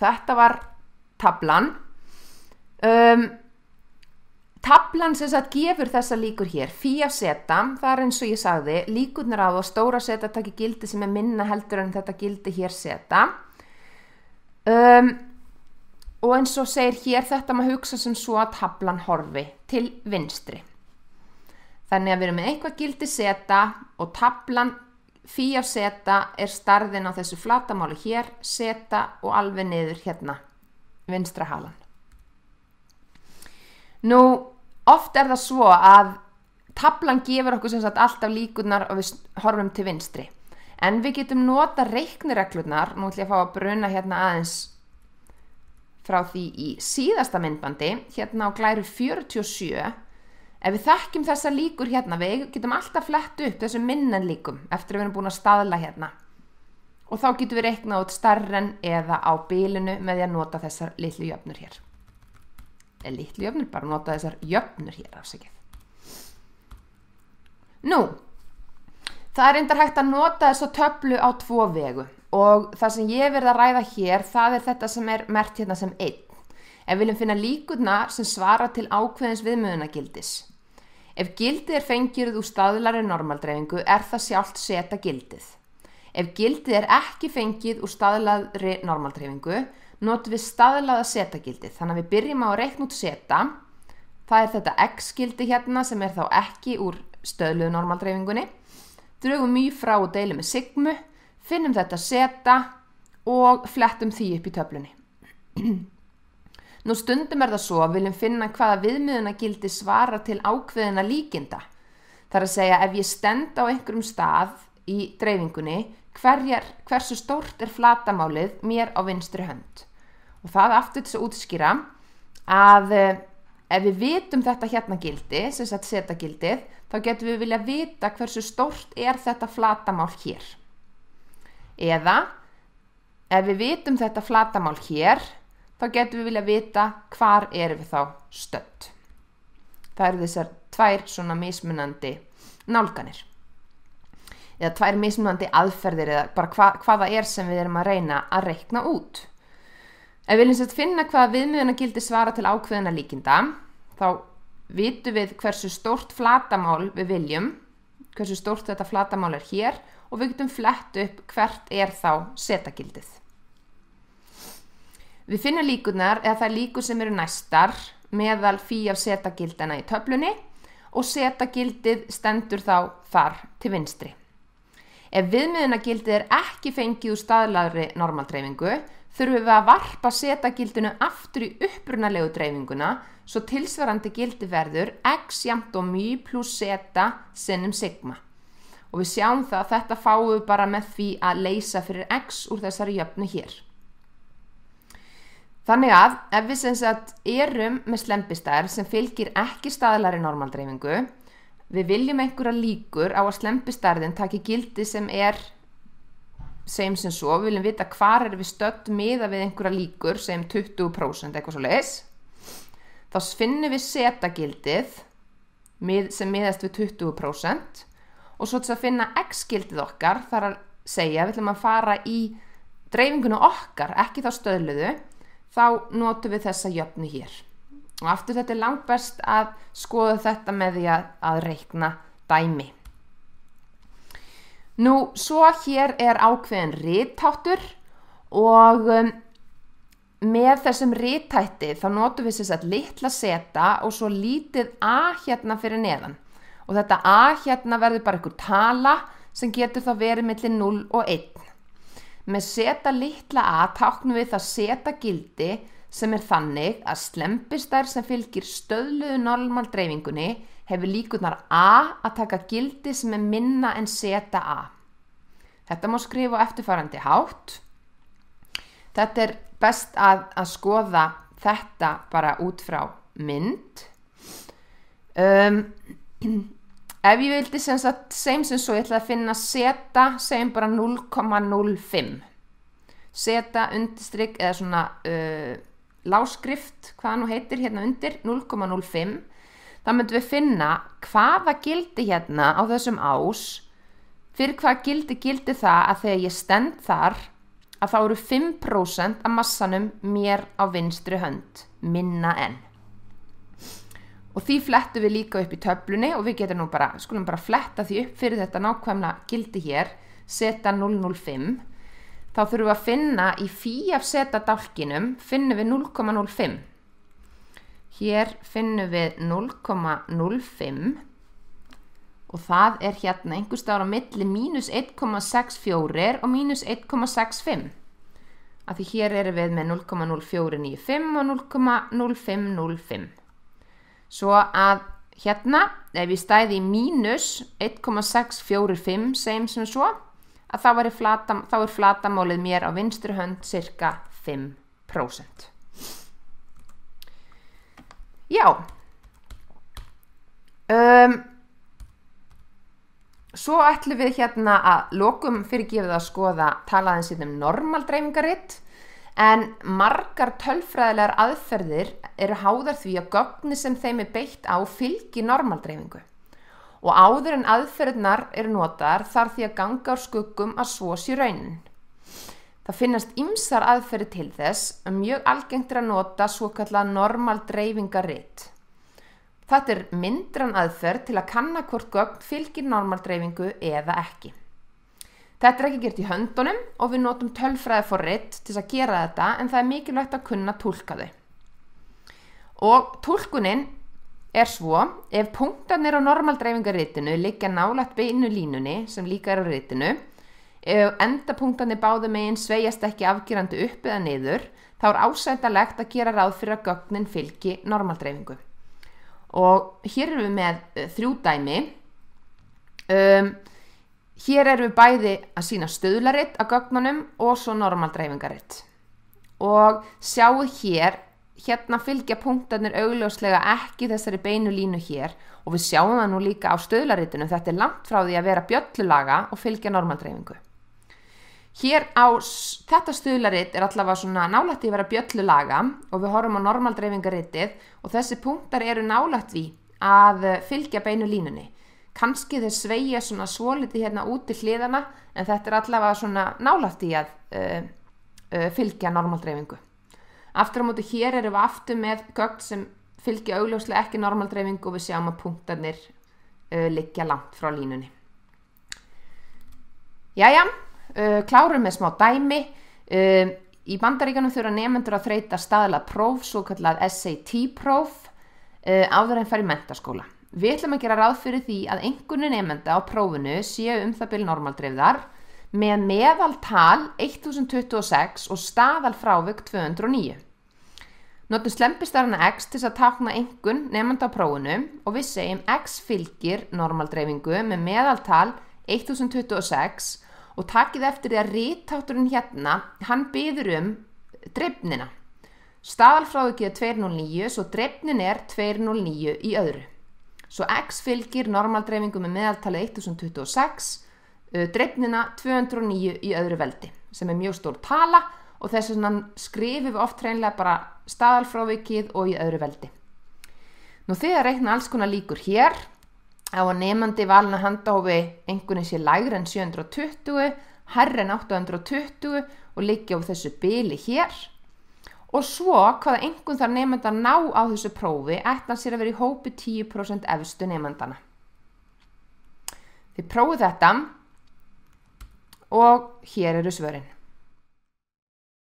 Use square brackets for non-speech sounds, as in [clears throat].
þetta var tablan um, Tablan sem sagt gefur þessa líkur hér, fíja seta, það er eins og ég sagði, líkurnar á það stóra seta takir gildi sem er minna heldur en þetta gildi hér seta. Um, og eins og segir hér þetta maður hugsa sem svo að tablan horfi til vinstri. Þannig að við erum með eitthvað gildi seta og tablan Fí á seta er starðin á þessu flatamáli hér, seta og alveg niður hérna, vinstra halan. Nú, oft er það svo að tablan gefur okkur sem sagt alltaf líkunar og við horfum til vinstri. En við getum nota reiknireglunar, nú ætlum ég að fá að bruna hérna aðeins frá því í síðasta myndbandi, hérna á glæru 47, Ef við þekkjum þessa líkur hérna, við getum alltaf flett upp þessum minnan líkum eftir að við erum búin að staðla hérna. Og þá getum við reiknað út starren eða á bílinu með því að nota þessar litlu jöfnur hér. Eða eh, litlu jöfnur, bara nota þessar jöfnur hér afsakið. Nú, það er eindar hægt að nota þessu töflu á tvo vegu og það sem ég verði að ræða hér, það er þetta sem er mert hérna sem 1. Ef við viljum finna líkurna sem svara til ákveðins viðmöðunagildis. Ef gildið er fengirð úr staðlari normaldreifingu er það sjálft seta gildið. Ef gildið er ekki fengið úr staðlari normaldreifingu notum við staðlaða seta gildið. Þannig að við byrjum á að reikna út seta. Það er þetta x gildi hérna sem er þá ekki úr stöðluðu normaldreifingunni. Drögum mjög frá og deilum með sigmu, finnum þetta seta og flettum því upp í töflunni. [clears throat] Nú stundum er það svo að viljum finna hvaða viðmiðuna gildi svara til ákveðina líkinda. Það er að segja ef ég stend á einhverjum stað í dreifingunni, hverjar, hversu stórt er flatamálið mér á vinstri hönd. Og það aftur þess að útskýra að eh, ef við vitum þetta hérna gildi, sem sagt seta gildið, þá getum við vilja vita hversu stórt er þetta flatamál hér. Eða ef við vitum þetta flatamál hér, þá getum við vilja vita hvar erum við þá stönd. Það eru þessar tvær svona mismunandi nálganir eða tvær mismunandi aðferðir eða bara hva, hvaða er sem við erum að reyna að reikna út. Ef við viljum sérst finna hvaða viðmiðuna gildi svara til ákveðina líkinda, þá vitum við hversu stórt flatamál við viljum, hversu stórt þetta flatamál er hér og við getum flett upp hvert er þá setagildið. Við finnum líkunar eða það er líkur sem eru næstar meðal fyrir af setagildana í töflunni og setagildið stendur þá þar til vinstri. Ef viðmiðunagildið er ekki fengið úr staðlæðri normaldreyfingu þurfum við að varpa setagildinu aftur í upprunalegu dreifinguna svo tilsvarandi gildi verður x jamt og mý pluss seta sinnum sigma. Og við sjáum það að þetta fáum við bara með því að leysa fyrir x úr þessari jöfnu hér. Þannig að ef við sem sagt erum með slempistær sem fylgir ekki staðalari normaldreyfingu, við viljum einhverja líkur á að slempistærðin taki gildi sem er sem sem svo, við viljum vita hvar er við stött miða við einhverja líkur sem 20% eitthvað svo leiðis, þá finnum við setagildið sem miðast við 20% og svo til að finna x-gildið okkar þar að segja við ætlum að fara í dreyfinguna okkar, ekki þá stöðluðu, þá notum við þessa jöfnu hér. Og aftur þetta er langt best að skoða þetta með því að, að reikna dæmi. Nú, svo hér er ákveðin riðtáttur og um, með þessum riðtætti þá notum við sérstaklega litla seta og svo lítið a hérna fyrir neðan. Og þetta a hérna verður bara einhver tala sem getur þá verið mellin 0 og 1. Með seta litla að táknum við það seta gildi sem er þannig að slempistær sem fylgir stöðluðu normal dreifingunni hefur líkunar a að taka gildi sem er minna en seta a. Þetta má skrifa eftirfærandi hátt. Þetta er best að, að skoða þetta bara út frá mynd. Um, [clears throat] ef ég vildi sem sagt sem sem svo ég ætla að finna seta sem bara 0,05 seta undirstrygg eða svona uh, láskrift hvaða nú heitir hérna undir 0,05 þá myndum við finna hvaða gildi hérna á þessum ás fyrir hvaða gildi gildi það að þegar ég stend þar að þá eru 5% af massanum mér á vinstri hönd minna enn Og því flettum við líka upp í töflunni og við getum nú bara, skulum bara fletta því upp fyrir þetta nákvæmna gildi hér, seta 005. Þá þurfum við að finna í fíaf seta dálkinum, finnum við 0,05. Hér finnum við 0,05 og það er hérna einhver staður á milli mínus 1,64 og mínus 1,65. Af því hér erum við með 0,0495 og 0,0505. Svo að hérna, ef ég stæði í mínus 1,645 segjum sem svo, að þá er, flata, þá er flatamálið mér á vinstri hönd cirka 5%. Já, um, svo ætlum við hérna að lokum fyrirgefið að skoða talaðin síðan hérna um normaldreifingaritt En margar tölfræðilegar aðferðir eru háðar því að gögni sem þeim er beitt á fylgi normaldreyfingu. Og áður en aðferðnar eru notaðar þar því að ganga á skuggum að svo sé raunin. Það finnast ymsar aðferði til þess að mjög algengtir að nota svo kallað normaldreyfingaritt. Þetta er myndran aðferð til að kanna hvort gögn fylgir normaldreyfingu eða ekki. Þetta er ekki gert í höndunum og við notum tölfræði forriðt til að gera þetta en það er mikilvægt að kunna tólka þau. Og tólkunin er svo, ef punktarnir á normaldreifingarritinu liggja nálagt beinu línunni sem líka er á ritinu, ef endapunktarnir báðu meginn sveigjast ekki afgerandi upp eða niður, þá er ásættalegt að gera ráð fyrir að gögnin fylgi normaldreifingu. Og hér erum við með eh, þrjú dæmi. Um, Hér erum við bæði að sína stöðlaritt að gögnunum og svo normaldreifingaritt. Og sjáu hér, hérna fylgja punktarnir augljóslega ekki þessari beinu línu hér og við sjáum það nú líka á stöðlarittinu, þetta er langt frá því að vera bjöllulaga og fylgja normaldreifingu. Hér á þetta stöðlaritt er allavega svona nálægt í að vera bjöllulaga og við horfum á normaldreifingarittið og þessi punktar eru nálægt við að fylgja beinu línunni kannski þeir sveigja svona svoliti hérna út í hliðana en þetta er allavega svona nálagt í að uh, uh, fylgja normaldreifingu. Aftur á mótu hér eru við aftur með gögn sem fylgja augljóslega ekki normaldreifingu og við sjáum að punktarnir uh, liggja langt frá línunni. Jæja, klárum með smá dæmi. Í bandaríkanum þurfa nefnendur að þreita staðalað próf, svo kallað SAT próf, áður en fær í mentaskóla. Við ætlum að gera ráð fyrir því að einhvern nefnda á prófunu séu um það byrjum normaldreifðar með meðaltal 1026 og staðalfrávögg 209. Notum slempistarana x til að takna einhvern nefnda á prófunu og við segjum x fylgir normaldreifingu með meðaltal 1026 og takið eftir því að rítátturinn hérna, hann byður um dreifnina. Staðalfrávöggið er 209 svo dreifnin er 209 í öðru. Svo x fylgir normaldreifingu með meðaltalið 1026, uh, dreifnina 209 í öðru veldi sem er mjög stór tala og þess að skrifum við oft reynlega bara staðalfrávikið og í öðru veldi. Nú þegar reikna alls konar líkur hér á að nefnandi valna handahófi einhvern sé lægri en 720, herri en 820 og líkja á þessu byli hér og svo hvaða einhvern þar nefndan ná á þessu prófi ætla sér að vera í hópi 10% efstu nefndana. Þið prófið þetta og hér eru svörin.